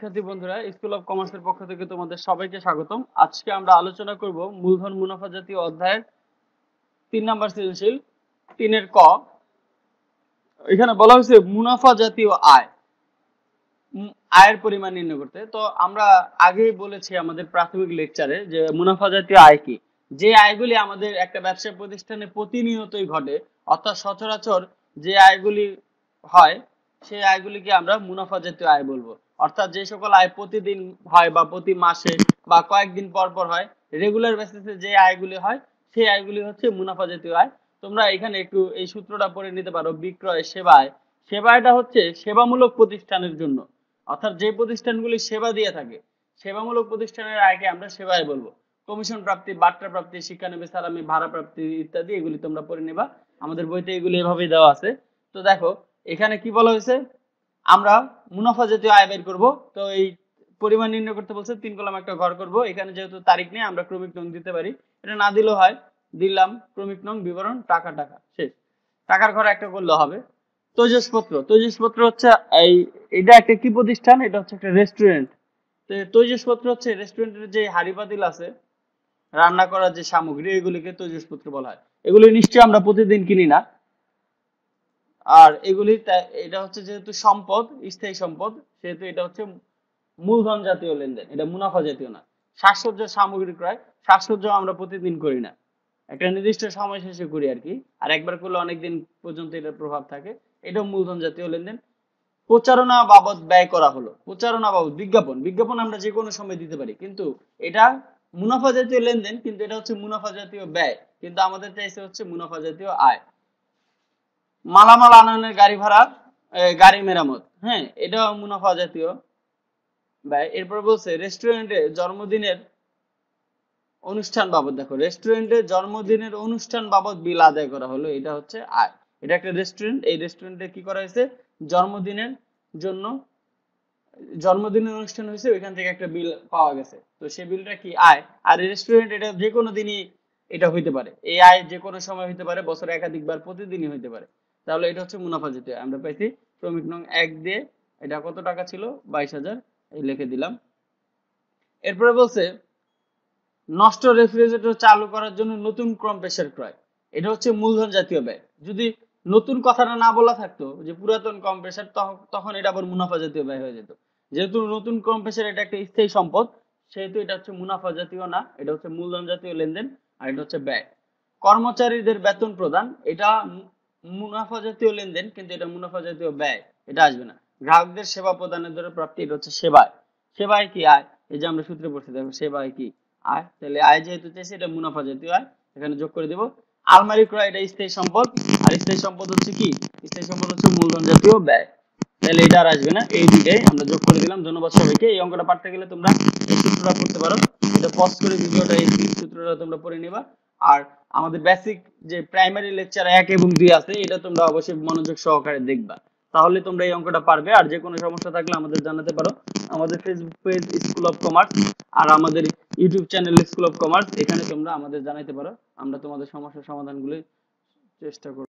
শিক্ষার্থী বন্ধুরা school of কমার্সের পক্ষ থেকে তোমাদের সবাইকে স্বাগতম আজকে আমরা আলোচনা করব মূলধন মুনাফা জাতীয় অধ্যায়ের তিন নাম্বার সৃজনশীল তিনের ক এখানে বলা হয়েছে মুনাফা জাতীয় আয় আয়ের পরিমাণ নির্ণয় করতে তো আমরা আগেই বলেছি আমাদের প্রাথমিক লেকচারে যে মুনাফা জাতীয় আয় কি যে আয়গুলি আমাদের একটা ব্যবসা প্রতিষ্ঠানে প্রতিনিয়তই ঘটে অর্থাৎ সচরাচর যে আয়গুলি হয় সেই আয়গুলিকে আমরা মুনাফা জাতীয় আয় বলবো অর্থাৎ যে সকল আয় প্রতিদিন হয় বা প্রতি মাসে বা কয়েকদিন পর পর হয় রেগুলার বেসিসে যে আয়গুলি হয় সেই আয়গুলি হচ্ছে মুনাফা জাতীয় আয় তোমরা এখানে একটু এই সূত্রটা পড়ে নিতে পারো বিক্রয় সেবা আয় সেবা হচ্ছে সেবামূলক প্রতিষ্ঠানের জন্য অর্থাৎ যে প্রতিষ্ঠানগুলি সেবা দিয়ে থাকে সেবামূলক প্রতিষ্ঠানের আয়কে আমরা সেবায় বলবো কমিশন প্রাপ্তি বার্তা প্রাপ্তি শিক্ষানবী সালামি ভাড়া প্রাপ্তি ইত্যাদি এগুলি তোমরা পড়ে নেবা আমাদের বইতে এগুলি এভাবেই দেওয়া আছে তো দেখো এখানে কি বলা হয়েছে আমরা মুনাফা জাতীয় আয় বের করবো তো এই পরিমাণ নির্ণয় করতে বলছে তিন কলাম একটা ঘর করব এখানে যেহেতু তারিখ নেই আমরা ক্রমিক নং দিতে পারি এটা না দিলেও হয় দিলাম ক্রমিক নং বিবরণ টাকা টাকা শেষ টাকার ঘর একটা করলে হবে তৈজসপত্র তৈজসপত্র হচ্ছে এই এটা একটা কি প্রতিষ্ঠান এটা হচ্ছে একটা রেস্টুরেন্ট তো তৈজসপত্র হচ্ছে রেস্টুরেন্টের যে হাড়িপাতিল আছে রান্না করার যে সামগ্রী এগুলিকে তৈজসপত্র বলা হয় এগুলি নিশ্চয়ই আমরা প্রতিদিন কিনি না আর এগুলি এটা হচ্ছে যেহেতু সম্পদ স্থায়ী সম্পদ সেহেতু এটা হচ্ছে মূলধন জাতীয় লেনদেন এটা মুনাফা জাতীয় না সাজসজ্জা সামগ্রী ক্রয় সাজসজ্জা আমরা প্রতিদিন করি না একটা নির্দিষ্ট সময় শেষে করি আর কি আর একবার করলে অনেকদিন পর্যন্ত এটার প্রভাব থাকে এটাও মূলধন জাতীয় লেনদেন প্রচারণা বাবদ ব্যয় করা হলো প্রচারণা বাবদ বিজ্ঞাপন বিজ্ঞাপন আমরা যে কোনো সময় দিতে পারি কিন্তু এটা মুনাফা জাতীয় লেনদেন কিন্তু এটা হচ্ছে মুনাফা জাতীয় ব্যয় কিন্তু আমাদের চাইছে হচ্ছে মুনাফা জাতীয় আয় মালামাল আনয়নের গাড়ি ভাড়া গাড়ি মেরামত হ্যাঁ এটা মুনাফা জাতীয় ভাই এরপর বলছে রেস্টুরেন্টে জন্মদিনের অনুষ্ঠান বাবদ দেখো রেস্টুরেন্টে জন্মদিনের অনুষ্ঠান বাবদ বিল আদায় করা হলো এটা হচ্ছে আয় এটা একটা রেস্টুরেন্ট এই রেস্টুরেন্টে কি করা হয়েছে জন্মদিনের জন্য জন্মদিনের অনুষ্ঠান হয়েছে ওইখান থেকে একটা বিল পাওয়া গেছে তো সেই বিলটা কি আয় আর রেস্টুরেন্ট এটা যে কোনো দিনই এটা হইতে পারে এই আয় যে কোনো সময় হইতে পারে বছরে একাধিকবার প্রতিদিনই হইতে পারে তাহলে এটা হচ্ছে মুনাফা জাতীয় আমরা পাইছি শ্রমিক নং এক দিয়ে এটা কত টাকা ছিল বাইশ হাজার এই লিখে দিলাম এরপরে বলছে নষ্ট রেফ্রিজারেটর চালু করার জন্য নতুন ক্রম পেশার ক্রয় এটা হচ্ছে মূলধন জাতীয় ব্যয় যদি নতুন কথাটা না বলা থাকতো যে পুরাতন কম্প্রেসার তখন এটা আবার মুনাফা জাতীয় ব্যয় হয়ে যেত যেহেতু নতুন কম্প্রেসার এটা একটা স্থায়ী সম্পদ সেহেতু এটা হচ্ছে মুনাফা জাতীয় না এটা হচ্ছে মূলধন জাতীয় লেনদেন আর এটা হচ্ছে ব্যয় কর্মচারীদের বেতন প্রদান এটা মুনাফা জাতীয় লেনদেন কিন্তু এটা মুনাফা জাতীয় ব্যয় এটা আসবে না গ্রাহকদের সেবা প্রদানের দ্বারা প্রাপ্তি এটা হচ্ছে সেবায় সেবায় কি আয় এই যে আমরা সূত্রে পড়ছি দেখো সেবায় কি আয় তাহলে আয় যেহেতু চাইছে এটা মুনাফা জাতীয় আয় এখানে যোগ করে দেব আলমারি ক্রয় এটা স্থায়ী সম্পদ আর স্থায়ী সম্পদ হচ্ছে কি স্থায়ী সম্পদ হচ্ছে মূলধন জাতীয় ব্যয় তাহলে এটা আর আসবে না এই দুটাই আমরা যোগ করে দিলাম ধন্যবাদ সবাইকে এই অঙ্কটা পারতে গেলে তোমরা এই সূত্রটা করতে পারো এটা পজ করে ভিডিওটা এই সূত্রটা তোমরা পড়ে নিবা আর আমাদের বেসিক যে প্রাইমারি লেকচার এক এবং দুই আছে এটা তোমরা অবশ্যই মনোযোগ সহকারে দেখবা তাহলে তোমরা এই অঙ্কটা পারবে আর যে কোনো সমস্যা থাকলে আমাদের জানাতে পারো আমাদের Facebook page school of commerce আর আমাদের YouTube channel school of commerce এখানে তোমরা আমাদের জানাতে পারো আমরা তোমাদের সমস্যার সমাধানগুলি চেষ্টা করব